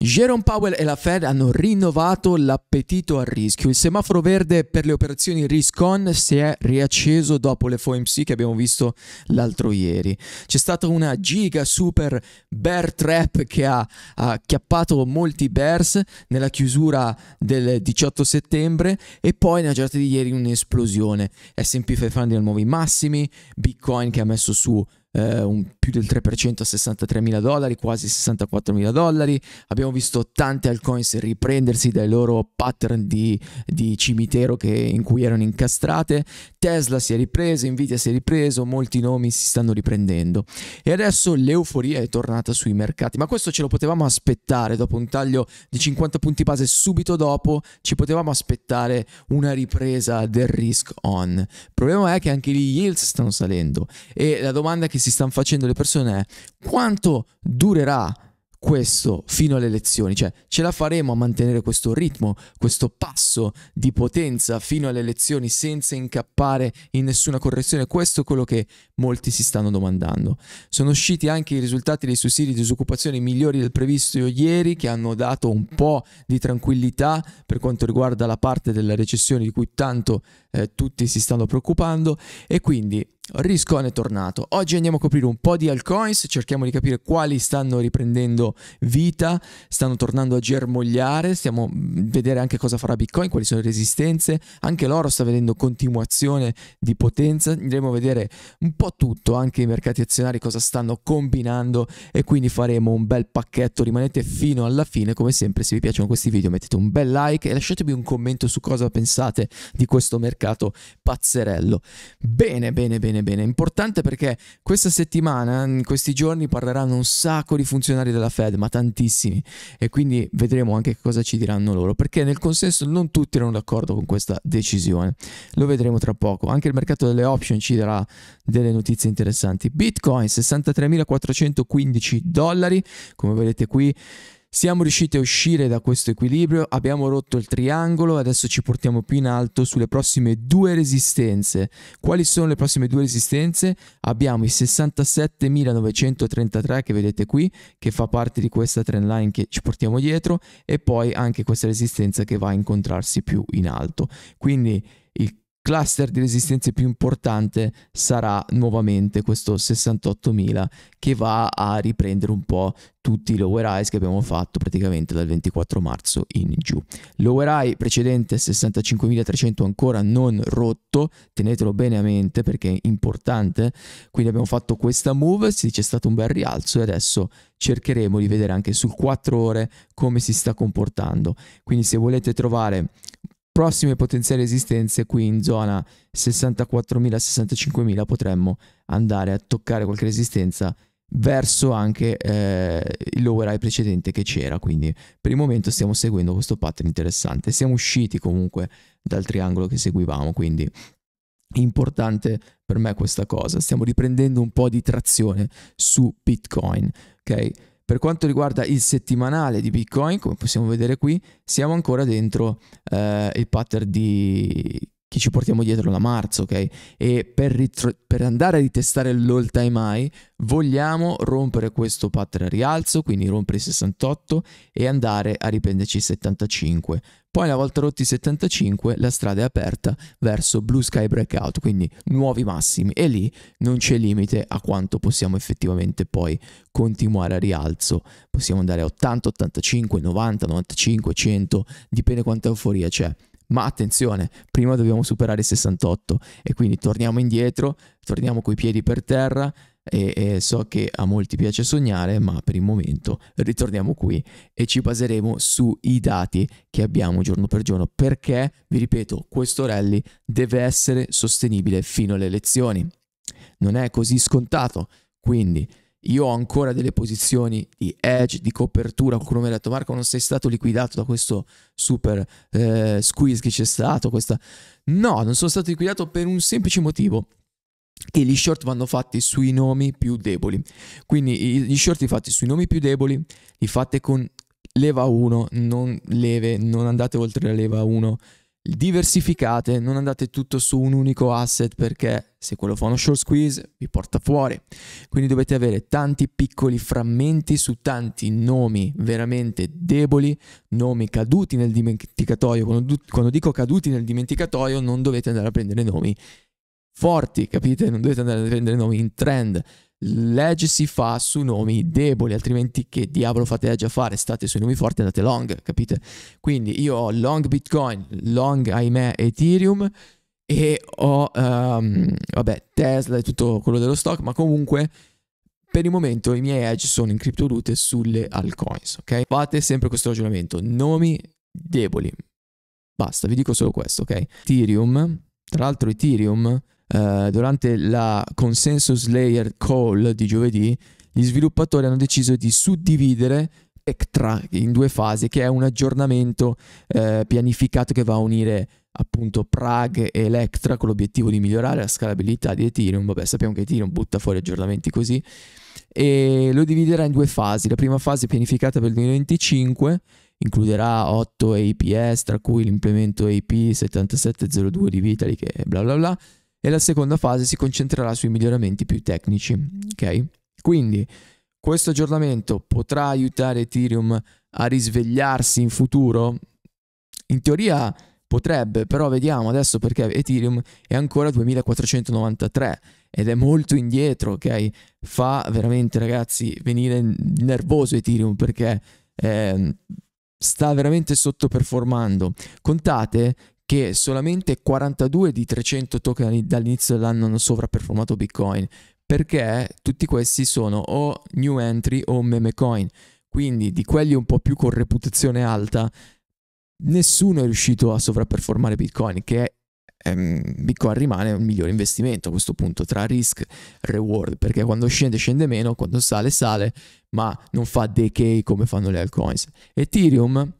Jerome Powell e la Fed hanno rinnovato l'appetito al rischio. Il semaforo verde per le operazioni risk-on si è riacceso dopo le FOMC che abbiamo visto l'altro ieri. C'è stata una giga super bear trap che ha acchiappato molti bears nella chiusura del 18 settembre e poi nella giornata di ieri un'esplosione. S&P 500 nuovi massimi, Bitcoin che ha messo su eh, un, più del 3% a 63 mila dollari, quasi 64 mila dollari. Abbiamo visto tante altcoins riprendersi dai loro pattern di, di cimitero che, in cui erano incastrate. Tesla si è ripreso, Nvidia si è ripreso, molti nomi si stanno riprendendo. E adesso l'euforia è tornata sui mercati, ma questo ce lo potevamo aspettare dopo un taglio di 50 punti base subito dopo, ci potevamo aspettare una ripresa del risk on. Il problema è che anche gli yields stanno salendo e la domanda che si si stanno facendo le persone è quanto durerà questo fino alle elezioni, cioè ce la faremo a mantenere questo ritmo, questo passo di potenza fino alle elezioni senza incappare in nessuna correzione, questo è quello che molti si stanno domandando. Sono usciti anche i risultati dei sussidi di disoccupazione migliori del previsto ieri che hanno dato un po' di tranquillità per quanto riguarda la parte della recessione di cui tanto eh, tutti si stanno preoccupando e quindi Riscon è tornato. Oggi andiamo a coprire un po' di altcoins, cerchiamo di capire quali stanno riprendendo vita, stanno tornando a germogliare, stiamo a mm, vedere anche cosa farà Bitcoin, quali sono le resistenze, anche l'oro sta vedendo continuazione di potenza, andremo a vedere un po' tutto, anche i mercati azionari cosa stanno combinando e quindi faremo un bel pacchetto, rimanete fino alla fine, come sempre se vi piacciono questi video mettete un bel like e lasciatevi un commento su cosa pensate di questo mercato pazzerello. Bene, bene, bene bene, bene. Importante perché questa settimana, in questi giorni, parleranno un sacco di funzionari della Fed, ma tantissimi. E quindi vedremo anche cosa ci diranno loro. Perché nel consenso non tutti erano d'accordo con questa decisione. Lo vedremo tra poco. Anche il mercato delle option ci darà delle notizie interessanti. Bitcoin 63.415 dollari, come vedete qui. Siamo riusciti a uscire da questo equilibrio, abbiamo rotto il triangolo e adesso ci portiamo più in alto sulle prossime due resistenze. Quali sono le prossime due resistenze? Abbiamo i 67.933 che vedete qui, che fa parte di questa trend line che ci portiamo dietro e poi anche questa resistenza che va a incontrarsi più in alto. Quindi cluster di resistenze più importante sarà nuovamente questo 68.000 che va a riprendere un po' tutti i lower highs che abbiamo fatto praticamente dal 24 marzo in giù. Lower high precedente 65.300 ancora non rotto, tenetelo bene a mente perché è importante, quindi abbiamo fatto questa move, si dice stato un bel rialzo e adesso cercheremo di vedere anche sul 4 ore come si sta comportando. Quindi se volete trovare prossime potenziali esistenze qui in zona 64.000-65.000 potremmo andare a toccare qualche resistenza verso anche eh, il lower high precedente che c'era quindi per il momento stiamo seguendo questo pattern interessante siamo usciti comunque dal triangolo che seguivamo quindi importante per me questa cosa stiamo riprendendo un po' di trazione su bitcoin ok per quanto riguarda il settimanale di Bitcoin, come possiamo vedere qui, siamo ancora dentro eh, il pattern di che ci portiamo dietro da marzo, ok? E per, ritro- per andare a ritestare l'all time high vogliamo rompere questo pattern a rialzo, quindi rompere i 68 e andare a riprenderci i 75. Poi una volta rotti i 75 la strada è aperta verso Blue Sky Breakout, quindi nuovi massimi e lì non c'è limite a quanto possiamo effettivamente poi continuare a rialzo. Possiamo andare a 80, 85, 90, 95, 100, dipende quanta euforia c'è. Ma attenzione, prima dobbiamo superare i 68 e quindi torniamo indietro, torniamo coi piedi per terra e, e so che a molti piace sognare, ma per il momento ritorniamo qui e ci baseremo sui dati che abbiamo giorno per giorno perché, vi ripeto, questo rally deve essere sostenibile fino alle elezioni. Non è così scontato, quindi io ho ancora delle posizioni di edge, di copertura. Qualcuno mi ha detto, Marco, non sei stato liquidato da questo super eh, squeeze che c'è stato. Questa... No, non sono stato liquidato per un semplice motivo che gli short vanno fatti sui nomi più deboli. Quindi gli short li fate sui nomi più deboli, li fate con leva 1, non leve, non andate oltre la leva 1 diversificate, non andate tutto su un unico asset perché se quello fa uno short squeeze vi porta fuori. Quindi dovete avere tanti piccoli frammenti su tanti nomi veramente deboli, nomi caduti nel dimenticatoio. Quando, dico caduti nel dimenticatoio non dovete andare a prendere nomi forti, capite? Non dovete andare a prendere nomi in trend si fa su nomi deboli, altrimenti che diavolo fate a fare? State sui nomi forti e andate long, capite? Quindi io ho long Bitcoin, long ahimè Ethereum e ho um, vabbè, Tesla e tutto quello dello stock, ma comunque per il momento i miei edge sono in criptovalute sulle altcoins, ok? Fate sempre questo ragionamento, nomi deboli. Basta, vi dico solo questo, ok? Ethereum, tra l'altro Ethereum eh, durante la consensus layer call di giovedì, gli sviluppatori hanno deciso di suddividere Ectra in due fasi, che è un aggiornamento eh, pianificato che va a unire appunto Prague e Electra con l'obiettivo di migliorare la scalabilità di Ethereum. Vabbè, sappiamo che Ethereum butta fuori aggiornamenti così e lo dividerà in due fasi. La prima fase pianificata per il 2025 includerà 8 APS, tra cui l'implemento AP7702 di Vitali, che bla bla bla e la seconda fase si concentrerà sui miglioramenti più tecnici. Ok? Quindi questo aggiornamento potrà aiutare Ethereum a risvegliarsi in futuro? In teoria potrebbe, però vediamo adesso perché Ethereum è ancora 2493 ed è molto indietro, ok? Fa veramente ragazzi venire nervoso Ethereum perché eh, sta veramente sottoperformando. Contate che solamente 42 di 300 token dall'inizio dell'anno hanno sovraperformato Bitcoin, perché tutti questi sono o new entry o meme coin, quindi di quelli un po' più con reputazione alta, nessuno è riuscito a sovraperformare Bitcoin, che ehm, Bitcoin rimane un migliore investimento a questo punto tra risk e reward, perché quando scende scende meno, quando sale sale, ma non fa decay come fanno le altcoins. Ethereum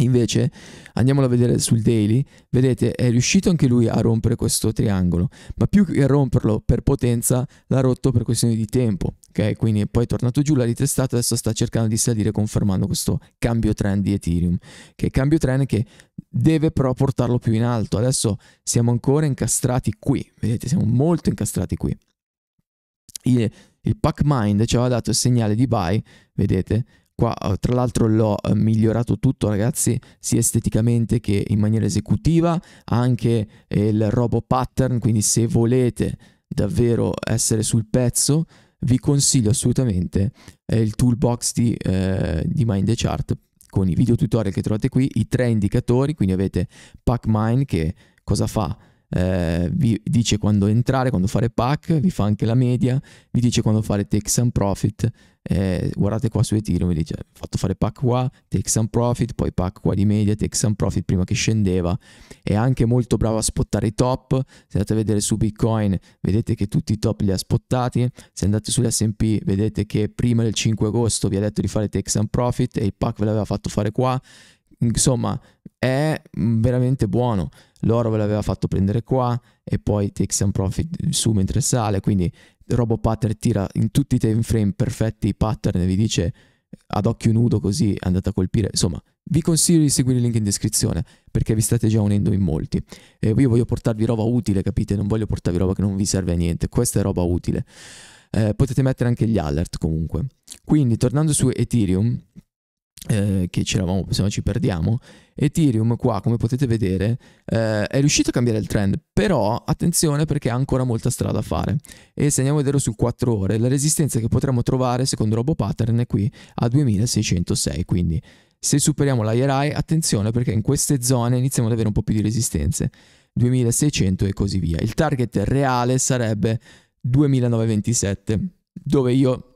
Invece, andiamolo a vedere sul daily, vedete è riuscito anche lui a rompere questo triangolo, ma più che romperlo per potenza l'ha rotto per questione di tempo, ok? Quindi poi è tornato giù, l'ha ritestato, adesso sta cercando di salire confermando questo cambio trend di Ethereum, che è cambio trend che deve però portarlo più in alto. Adesso siamo ancora incastrati qui, vedete, siamo molto incastrati qui. Il, il pack mind ci aveva dato il segnale di buy, vedete, Qua eh, tra l'altro l'ho eh, migliorato tutto ragazzi, sia esteticamente che in maniera esecutiva, anche eh, il robo pattern, quindi se volete davvero essere sul pezzo, vi consiglio assolutamente il toolbox di, eh, di Mind the Chart con i video tutorial che trovate qui, i tre indicatori, quindi avete PacMind che cosa fa? eh, vi dice quando entrare, quando fare pack, vi fa anche la media, vi dice quando fare take some profit. Eh, guardate qua su Ethereum, vi dice ho fatto fare pack qua, take some profit, poi pack qua di media, take some profit prima che scendeva. È anche molto bravo a spottare i top. Se andate a vedere su Bitcoin, vedete che tutti i top li ha spottati. Se andate S&P vedete che prima del 5 agosto vi ha detto di fare take some profit e il pack ve l'aveva fatto fare qua. Insomma, è mm, veramente buono l'oro ve l'aveva fatto prendere qua e poi take some profit su mentre sale, quindi Robo Pattern tira in tutti i time frame perfetti i pattern e vi dice ad occhio nudo così andate a colpire, insomma vi consiglio di seguire il link in descrizione perché vi state già unendo in molti. e io voglio portarvi roba utile, capite? Non voglio portarvi roba che non vi serve a niente, questa è roba utile. Eh, potete mettere anche gli alert comunque. Quindi tornando su Ethereum, eh, che c'eravamo, se no ci perdiamo. Ethereum qua, come potete vedere, eh, è riuscito a cambiare il trend, però attenzione perché ha ancora molta strada da fare. E se andiamo a vedere su 4 ore, la resistenza che potremmo trovare secondo Robo Pattern è qui a 2606, quindi se superiamo la IRI, attenzione perché in queste zone iniziamo ad avere un po' più di resistenze, 2600 e così via. Il target reale sarebbe 2927, dove io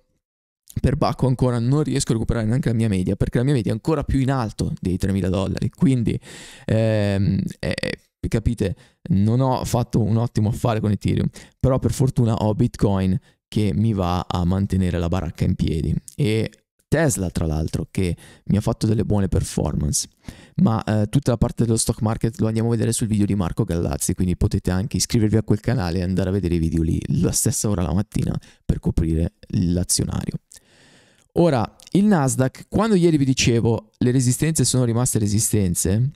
per Bacco ancora non riesco a recuperare neanche la mia media perché la mia media è ancora più in alto dei 3.000 dollari quindi ehm, eh, eh, capite non ho fatto un ottimo affare con Ethereum però per fortuna ho Bitcoin che mi va a mantenere la baracca in piedi e Tesla tra l'altro che mi ha fatto delle buone performance ma eh, tutta la parte dello stock market lo andiamo a vedere sul video di Marco Gallazzi quindi potete anche iscrivervi a quel canale e andare a vedere i video lì la stessa ora la mattina per coprire l'azionario Ora, il Nasdaq, quando ieri vi dicevo le resistenze sono rimaste resistenze,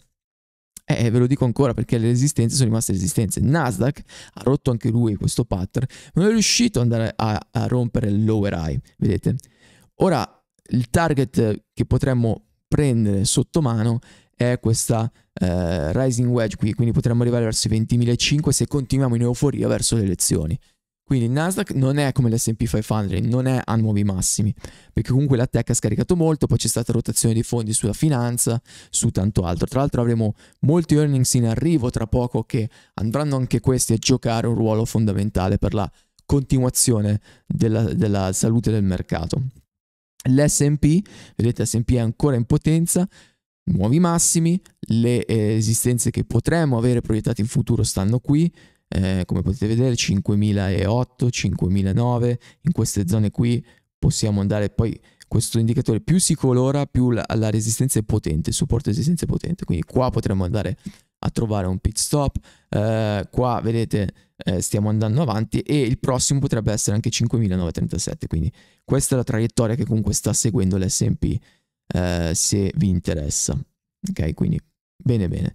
eh, eh, ve lo dico ancora perché le resistenze sono rimaste resistenze. Nasdaq ha rotto anche lui questo pattern, non è riuscito ad andare a, a rompere il lower high, vedete? Ora, il target che potremmo prendere sotto mano è questa eh, rising wedge qui, quindi potremmo arrivare verso i 20.500 se continuiamo in euforia verso le elezioni. Quindi il Nasdaq non è come l'SP 500, non è a nuovi massimi, perché comunque la tech ha scaricato molto, poi c'è stata rotazione dei fondi sulla finanza, su tanto altro. Tra l'altro avremo molti earnings in arrivo tra poco che andranno anche questi a giocare un ruolo fondamentale per la continuazione della, della salute del mercato. L'SP, vedete, l'SP è ancora in potenza, nuovi massimi, le eh, esistenze che potremmo avere proiettate in futuro stanno qui, eh, come potete vedere 5008, 5009, in queste zone qui possiamo andare poi questo indicatore più si colora più la, la resistenza è potente, il supporto resistenza è potente, quindi qua potremmo andare a trovare un pit stop, eh, qua vedete eh, stiamo andando avanti e il prossimo potrebbe essere anche 5937, quindi questa è la traiettoria che comunque sta seguendo l'S&P eh, se vi interessa, ok quindi bene bene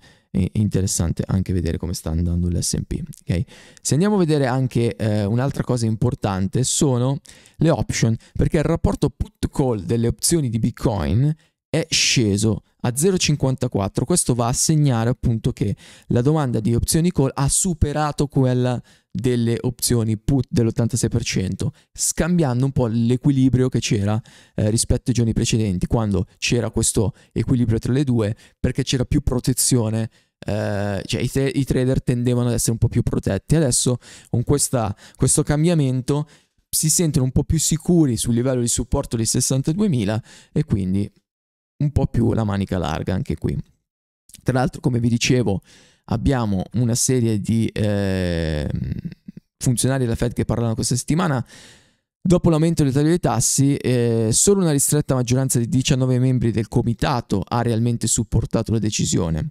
interessante anche vedere come sta andando l'SP. Okay? Se andiamo a vedere anche eh, un'altra cosa importante sono le option, perché il rapporto put call delle opzioni di Bitcoin è sceso a 0,54. Questo va a segnare appunto che la domanda di opzioni call ha superato quella delle opzioni put dell'86%, scambiando un po' l'equilibrio che c'era eh, rispetto ai giorni precedenti, quando c'era questo equilibrio tra le due, perché c'era più protezione, eh, cioè i, tra- i, trader tendevano ad essere un po' più protetti. Adesso con questa, questo cambiamento si sentono un po' più sicuri sul livello di supporto di 62.000 e quindi un po' più la manica larga anche qui. Tra l'altro, come vi dicevo, abbiamo una serie di eh, funzionari della Fed che parlano questa settimana. Dopo l'aumento del taglio dei tassi, eh, solo una ristretta maggioranza di 19 membri del comitato ha realmente supportato la decisione.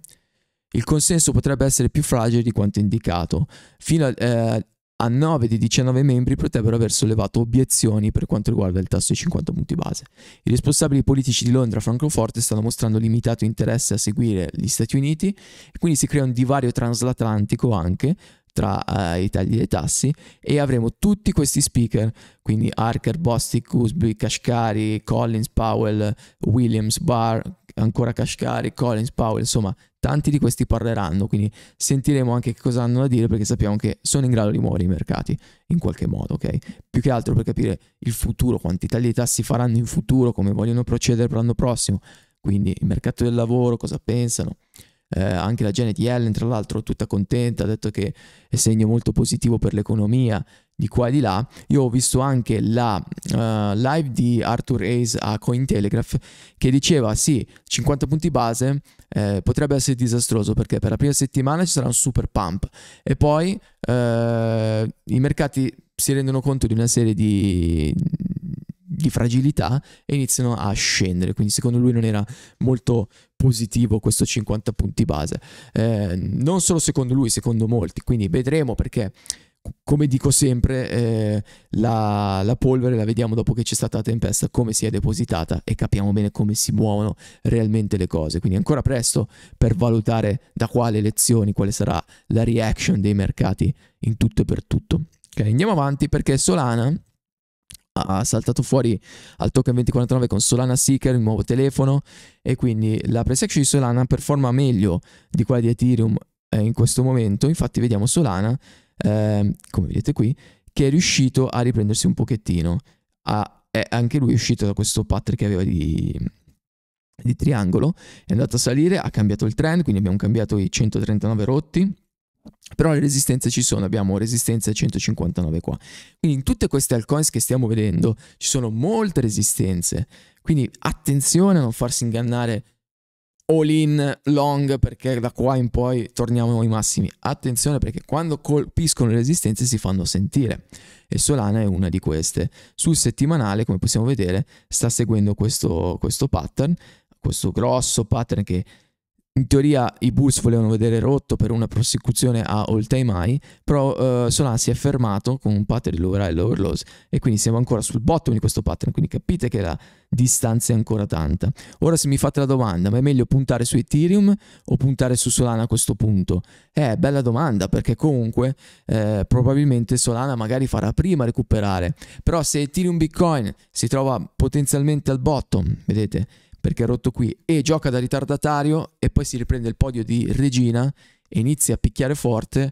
Il consenso potrebbe essere più fragile di quanto indicato. Fino a, eh, a 9 dei 19 membri potrebbero aver sollevato obiezioni per quanto riguarda il tasso di 50 punti base. I responsabili politici di Londra e Francoforte stanno mostrando limitato interesse a seguire gli Stati Uniti e quindi si crea un divario transatlantico anche tra eh, i tagli dei tassi e avremo tutti questi speaker, quindi Harker, Bostic, Usby, Kashkari, Collins, Powell, Williams, Barr, ancora Kashkari, Collins, Powell, insomma tanti di questi parleranno, quindi sentiremo anche che cosa hanno da dire perché sappiamo che sono in grado di muovere i mercati in qualche modo, ok? Più che altro per capire il futuro, quanti tagli di tassi faranno in futuro, come vogliono procedere per l'anno prossimo, quindi il mercato del lavoro, cosa pensano eh, anche la Janet Yellen tra l'altro tutta contenta, ha detto che è segno molto positivo per l'economia di qua e di là. Io ho visto anche la uh, live di Arthur Hayes a Cointelegraph che diceva sì, 50 punti base eh, potrebbe essere disastroso perché per la prima settimana ci sarà un super pump e poi eh, i mercati si rendono conto di una serie di, di fragilità e iniziano a scendere. Quindi secondo lui non era molto positivo questo 50 punti base. Eh, non solo secondo lui, secondo molti. Quindi vedremo perché come dico sempre, eh, la, la, polvere la vediamo dopo che c'è stata la tempesta, come si è depositata e capiamo bene come si muovono realmente le cose. Quindi è ancora presto per valutare da quale lezioni, quale sarà la reaction dei mercati in tutto e per tutto. Okay, andiamo avanti perché Solana ha saltato fuori al token 2049 con Solana Seeker, il nuovo telefono, e quindi la price action di Solana performa meglio di quella di Ethereum eh, in questo momento. Infatti vediamo Solana, eh, come vedete qui, che è riuscito a riprendersi un pochettino. A, è anche lui uscito da questo pattern che aveva di, di triangolo, è andato a salire, ha cambiato il trend, quindi abbiamo cambiato i 139 rotti però le resistenze ci sono, abbiamo resistenze 159 qua. Quindi in tutte queste altcoins che stiamo vedendo ci sono molte resistenze. Quindi attenzione a non farsi ingannare all in long perché da qua in poi torniamo ai massimi. Attenzione perché quando colpiscono le resistenze si fanno sentire e Solana è una di queste. Sul settimanale, come possiamo vedere, sta seguendo questo, questo pattern, questo grosso pattern che in teoria i Bulls volevano vedere rotto per una prosecuzione a All Time High, però uh, eh, Solan si è fermato con un pattern lower high, e overloss e quindi siamo ancora sul bottom di questo pattern, quindi capite che la distanza è ancora tanta. Ora se mi fate la domanda, ma è meglio puntare su Ethereum o puntare su Solana a questo punto? Eh, bella domanda, perché comunque eh, probabilmente Solana magari farà prima recuperare, però se Ethereum Bitcoin si trova potenzialmente al bottom, vedete, perché è rotto qui, e gioca da ritardatario e poi si riprende il podio di Regina e inizia a picchiare forte,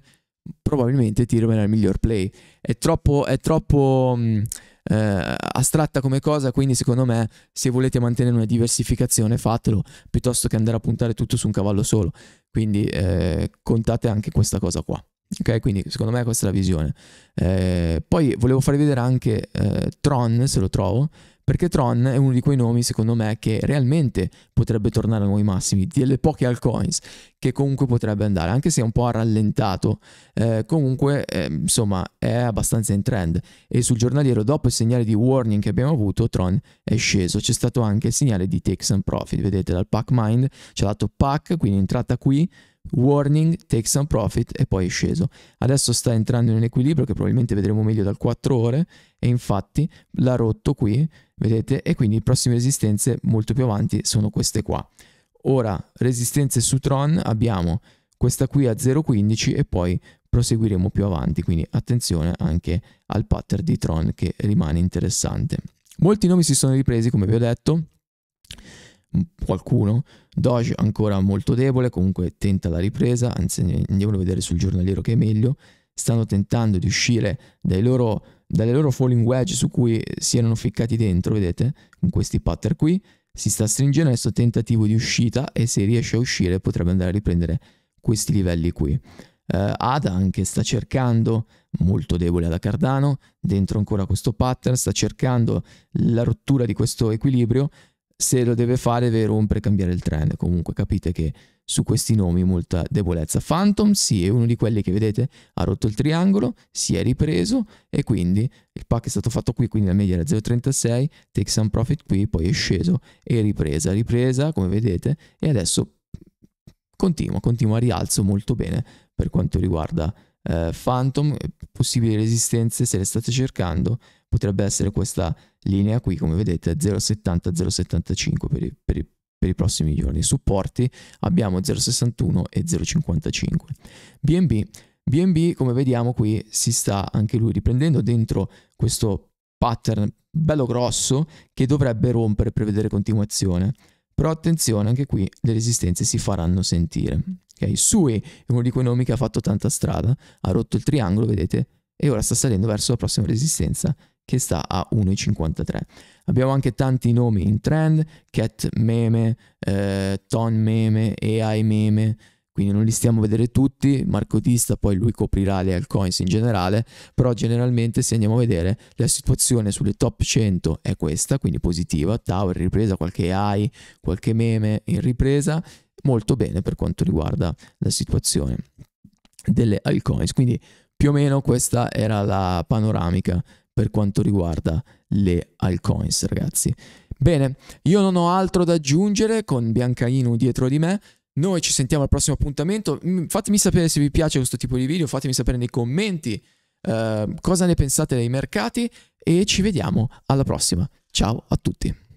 probabilmente tiro è il miglior play. È troppo, è troppo mh, mm, eh, astratta come cosa, quindi secondo me se volete mantenere una diversificazione fatelo, piuttosto che andare a puntare tutto su un cavallo solo. Quindi eh, contate anche questa cosa qua. Ok, quindi secondo me questa è la visione. Eh, poi volevo farvi vedere anche eh, Tron, se lo trovo, perché Tron è uno di quei nomi, secondo me, che realmente potrebbe tornare a nuovi massimi, delle poche altcoins che comunque potrebbe andare, anche se è un po' rallentato, eh, comunque eh, insomma è abbastanza in trend e sul giornaliero dopo il segnale di warning che abbiamo avuto Tron è sceso, c'è stato anche il segnale di takes and profit, vedete dal pack mind, ci ha dato pack, quindi entrata qui, warning, take some profit e poi è sceso. Adesso sta entrando in un equilibrio che probabilmente vedremo meglio dal 4 ore e infatti l'ha rotto qui, vedete, e quindi le prossime resistenze molto più avanti sono queste qua. Ora, resistenze su Tron abbiamo questa qui a 0.15 e poi proseguiremo più avanti, quindi attenzione anche al pattern di Tron che rimane interessante. Molti nomi si sono ripresi, come vi ho detto qualcuno. Doge ancora molto debole, comunque tenta la ripresa, anzi andiamo a vedere sul giornaliero che è meglio. Stanno tentando di uscire dai loro, dalle loro falling wedge su cui si erano ficcati dentro, vedete, con questi pattern qui. Si sta stringendo adesso tentativo di uscita e se riesce a uscire potrebbe andare a riprendere questi livelli qui. Uh, Ada anche sta cercando, molto debole alla Cardano, dentro ancora questo pattern, sta cercando la rottura di questo equilibrio, se lo deve fare deve rompere e cambiare il trend. Comunque capite che su questi nomi molta debolezza. Phantom sì, è uno di quelli che vedete ha rotto il triangolo, si è ripreso e quindi il pack è stato fatto qui, quindi la media era 0,36, take some profit qui, poi è sceso e ripresa, ripresa come vedete e adesso continua, continua a rialzo molto bene per quanto riguarda eh, Phantom, possibili resistenze se le state cercando, potrebbe essere questa linea qui come vedete 0,70-0,75 per, i, per, i, per i prossimi giorni. Supporti abbiamo 0,61 e 0,55. BNB, BNB come vediamo qui si sta anche lui riprendendo dentro questo pattern bello grosso che dovrebbe rompere per vedere continuazione. Però attenzione, anche qui le resistenze si faranno sentire. Okay? Sui è uno di quei nomi che ha fatto tanta strada, ha rotto il triangolo, vedete, e ora sta salendo verso la prossima resistenza che sta a 1,53. Abbiamo anche tanti nomi in trend, cat meme, eh, ton meme, AI meme, quindi non li stiamo a vedere tutti, Marco Tista poi lui coprirà le altcoins in generale, però generalmente se andiamo a vedere la situazione sulle top 100 è questa, quindi positiva, Tower ripresa, qualche AI, qualche meme in ripresa, molto bene per quanto riguarda la situazione delle altcoins, quindi più o meno questa era la panoramica per quanto riguarda le altcoins, ragazzi. Bene, io non ho altro da aggiungere con Bianca Inu dietro di me. Noi ci sentiamo al prossimo appuntamento. Fatemi sapere se vi piace questo tipo di video, fatemi sapere nei commenti eh, cosa ne pensate dei mercati e ci vediamo alla prossima. Ciao a tutti.